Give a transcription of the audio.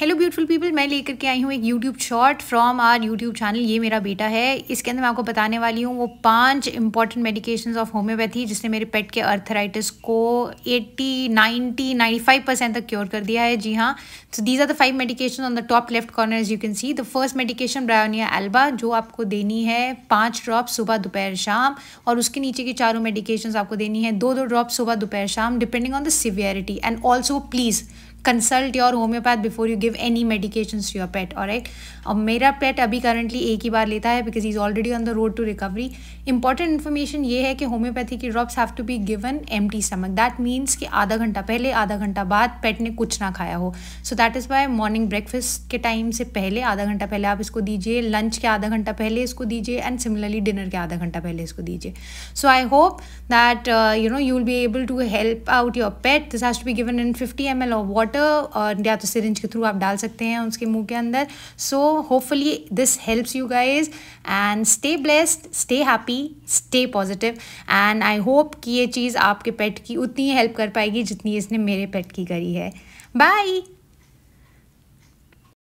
hello beautiful people मैं लेकर के आई हूँ एक YouTube short from our YouTube channel ये मेरा बेटा है इसके अंदर मैं आपको बताने वाली हूँ वो पांच इंपॉर्टेंट मेडिकेशंस ऑफ होम्योपैथी जिसने मेरे पेट के अर्थराइटिस को 80 90 95 परसेंट तक क्योर कर दिया है जी हाँ so these are the five medication on the top left corner you can see the first medication bryonia alba जो आपको देनी है पाँच ड्रॉप सुबह दोपहर शाम और उसके नीचे की चारों मेडिकेशन आपको देनी है दो दो ड्रॉप सुबह दोपहर शाम depending on the severity and also please consult your homeopath before you give any medication to your pet और राइट अब मेरा पेट अभी करंटली एक ही बार लेता है because is already on the road to recovery important information ये है कि होम्योपैथी की drops have to be given empty stomach that means कि आधा घंटा पहले आधा घंटा बाद पेट ने कुछ ना खाया हो so that is why morning breakfast के टाइम से पहले आधा घंटा पहले आप इसको दीजिए लंच के आधा घंटा पहले इसको दीजिए एंड सिमिलरली डिनर के आधा घंटा पहले इसको दीजिए so I hope that you know you will be able to help out your pet this has to be given in fifty M L of water water और या तो सिरिंज के थ्रू आप डाल सकते हैं उसके मुंह के अंदर so hopefully this helps you guys and stay blessed stay happy stay positive and I hope कि ये चीज़ आपके पेट की उतनी हेल्प कर पाएगी जितनी इसने मेरे पेट की करी है बाय